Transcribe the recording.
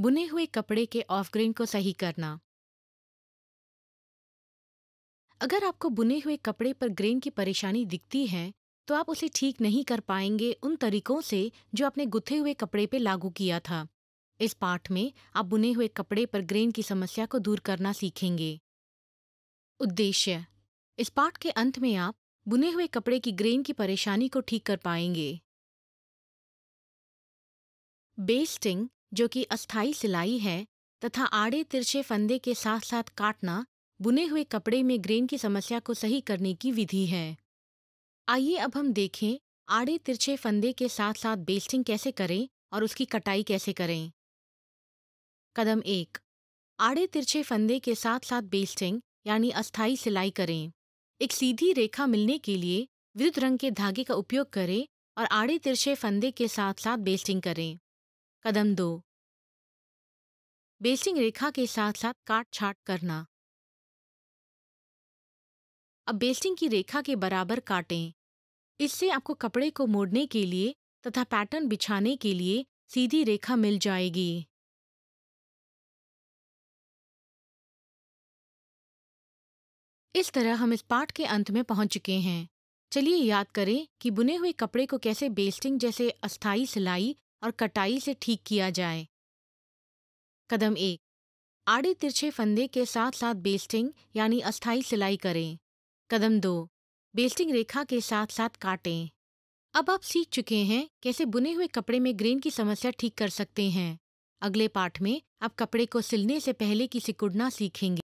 बुने हुए कपड़े के ऑफ ग्रेन को सही करना अगर आपको बुने हुए कपड़े पर ग्रेन की परेशानी दिखती है तो आप उसे ठीक नहीं कर पाएंगे उन तरीकों से जो आपने गुथे हुए कपड़े पर लागू किया था इस पाठ में आप बुने हुए कपड़े पर ग्रेन की समस्या को दूर करना सीखेंगे उद्देश्य इस पाठ के अंत में आप बुने हुए कपड़े की ग्रेन की परेशानी को ठीक कर पाएंगे बेस्टिंग जो कि अस्थाई सिलाई है तथा आड़े तिरछे फंदे के साथ साथ काटना बुने हुए कपड़े में ग्रेन की समस्या को सही करने की विधि है आइए अब हम देखें आड़े तिरछे फंदे के साथ साथ बेस्टिंग कैसे करें और उसकी कटाई कैसे करें कदम एक आड़े तिरछे फंदे के साथ साथ बेस्टिंग यानी अस्थाई सिलाई करें एक सीधी रेखा मिलने के लिए विद्युत रंग के धागे का उपयोग करें और आड़े तिरछे फंदे के साथ साथ बेस्टिंग करें कदम दो बेसिंग रेखा के साथ साथ काट छाट करना अब बेसिंग की रेखा के बराबर काटें इससे आपको कपड़े को मोड़ने के लिए तथा पैटर्न बिछाने के लिए सीधी रेखा मिल जाएगी इस तरह हम इस पाठ के अंत में पहुंच चुके हैं चलिए याद करें कि बुने हुए कपड़े को कैसे बेस्टिंग जैसे अस्थाई सिलाई और कटाई से ठीक किया जाए कदम एक आड़े तिरछे फंदे के साथ साथ बेस्टिंग यानी अस्थाई सिलाई करें कदम दो बेस्टिंग रेखा के साथ साथ काटें अब आप सीख चुके हैं कैसे बुने हुए कपड़े में ग्रेन की समस्या ठीक कर सकते हैं अगले पाठ में आप कपड़े को सिलने से पहले की सिकुड़ना सीखेंगे